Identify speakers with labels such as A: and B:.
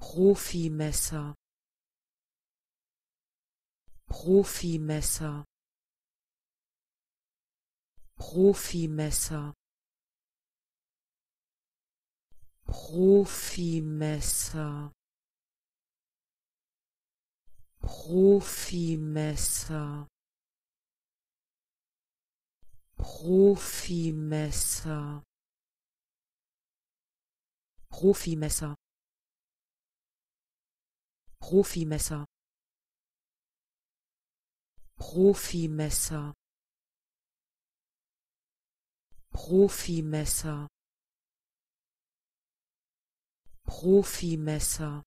A: Profimesser Profimesser Profimesser Profimesser Profimesser Profimesser Profimesser profimesser profimesser profimesser profimesser